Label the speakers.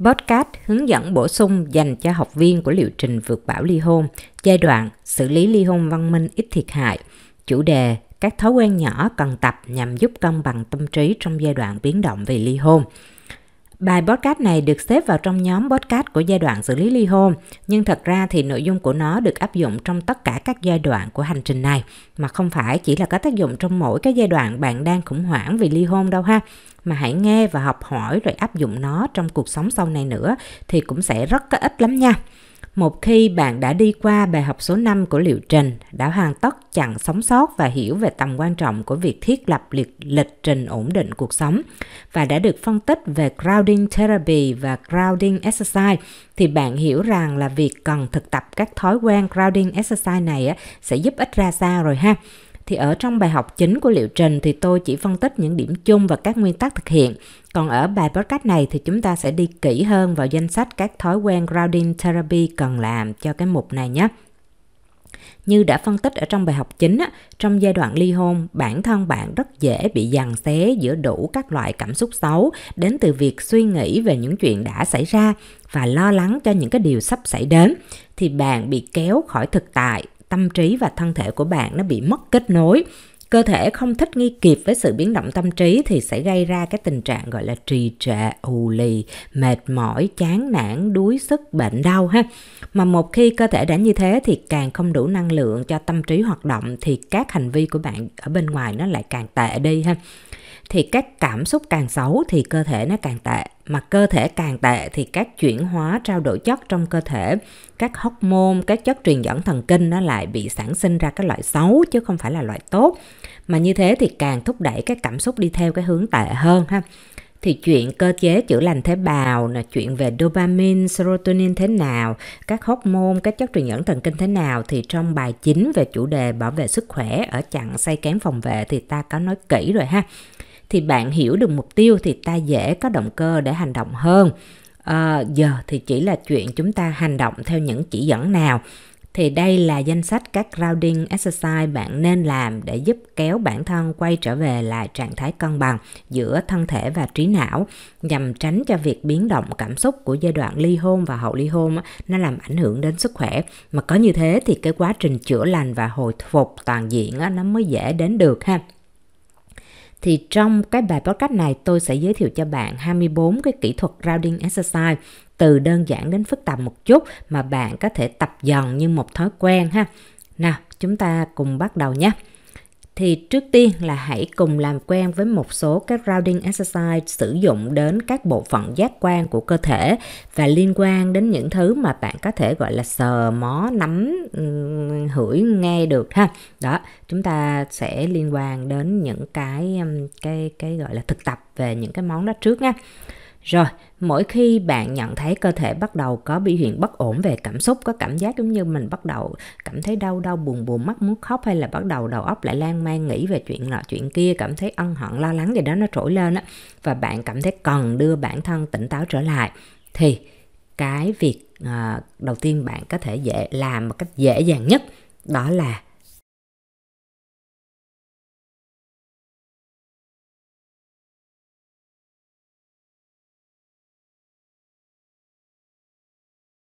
Speaker 1: Podcast hướng dẫn bổ sung dành cho học viên của liệu trình vượt bão ly hôn, giai đoạn xử lý ly hôn văn minh ít thiệt hại, chủ đề các thói quen nhỏ cần tập nhằm giúp cân bằng tâm trí trong giai đoạn biến động về ly hôn. Bài podcast này được xếp vào trong nhóm podcast của giai đoạn xử lý ly hôn, nhưng thật ra thì nội dung của nó được áp dụng trong tất cả các giai đoạn của hành trình này, mà không phải chỉ là có tác dụng trong mỗi cái giai đoạn bạn đang khủng hoảng vì ly hôn đâu ha. Mà hãy nghe và học hỏi rồi áp dụng nó trong cuộc sống sau này nữa thì cũng sẽ rất có ích lắm nha. Một khi bạn đã đi qua bài học số 5 của liệu trình, đã hoàn tất chặn sống sót và hiểu về tầm quan trọng của việc thiết lập liệt, lịch trình ổn định cuộc sống và đã được phân tích về grounding therapy và grounding exercise thì bạn hiểu rằng là việc cần thực tập các thói quen grounding exercise này sẽ giúp ích ra sao rồi ha thì ở trong bài học chính của liệu trình thì tôi chỉ phân tích những điểm chung và các nguyên tắc thực hiện. Còn ở bài podcast này thì chúng ta sẽ đi kỹ hơn vào danh sách các thói quen grounding therapy cần làm cho cái mục này nhé. Như đã phân tích ở trong bài học chính, trong giai đoạn ly hôn, bản thân bạn rất dễ bị giằng xé giữa đủ các loại cảm xúc xấu đến từ việc suy nghĩ về những chuyện đã xảy ra và lo lắng cho những cái điều sắp xảy đến thì bạn bị kéo khỏi thực tại tâm trí và thân thể của bạn nó bị mất kết nối cơ thể không thích nghi kịp với sự biến động tâm trí thì sẽ gây ra cái tình trạng gọi là trì trệ ù lì mệt mỏi chán nản đuối sức bệnh đau ha mà một khi cơ thể đã như thế thì càng không đủ năng lượng cho tâm trí hoạt động thì các hành vi của bạn ở bên ngoài nó lại càng tệ đi ha thì các cảm xúc càng xấu thì cơ thể nó càng tệ mà cơ thể càng tệ thì các chuyển hóa trao đổi chất trong cơ thể các hóc môn các chất truyền dẫn thần kinh nó lại bị sản sinh ra cái loại xấu chứ không phải là loại tốt mà như thế thì càng thúc đẩy các cảm xúc đi theo cái hướng tệ hơn ha thì chuyện cơ chế chữa lành tế bào là chuyện về dopamine, serotonin thế nào, các hormone, các chất truyền dẫn thần kinh thế nào thì trong bài chính về chủ đề bảo vệ sức khỏe ở chặng say kém phòng vệ thì ta có nói kỹ rồi ha thì bạn hiểu được mục tiêu thì ta dễ có động cơ để hành động hơn à, giờ thì chỉ là chuyện chúng ta hành động theo những chỉ dẫn nào thì đây là danh sách các grounding exercise bạn nên làm để giúp kéo bản thân quay trở về lại trạng thái cân bằng giữa thân thể và trí não nhằm tránh cho việc biến động cảm xúc của giai đoạn ly hôn và hậu ly hôn nó làm ảnh hưởng đến sức khỏe mà có như thế thì cái quá trình chữa lành và hồi phục toàn diện nó mới dễ đến được ha thì trong cái bài podcast này tôi sẽ giới thiệu cho bạn 24 cái kỹ thuật grounding exercise từ đơn giản đến phức tạp một chút mà bạn có thể tập dần như một thói quen ha. Nào, chúng ta cùng bắt đầu nhé thì trước tiên là hãy cùng làm quen với một số các rounding exercise sử dụng đến các bộ phận giác quan của cơ thể và liên quan đến những thứ mà bạn có thể gọi là sờ, mó, nắm, hửi, nghe được ha. Đó, chúng ta sẽ liên quan đến những cái cái cái gọi là thực tập về những cái món đó trước nha. Rồi, mỗi khi bạn nhận thấy cơ thể bắt đầu có biểu hiện bất ổn về cảm xúc, có cảm giác giống như mình bắt đầu cảm thấy đau đau buồn buồn, mắt muốn khóc hay là bắt đầu đầu óc lại lan man nghĩ về chuyện nọ chuyện kia, cảm thấy ân hận lo lắng gì đó nó trỗi lên á và bạn cảm thấy cần đưa bản thân tỉnh táo trở lại thì cái việc à, đầu tiên bạn có thể dễ làm một cách dễ dàng nhất đó là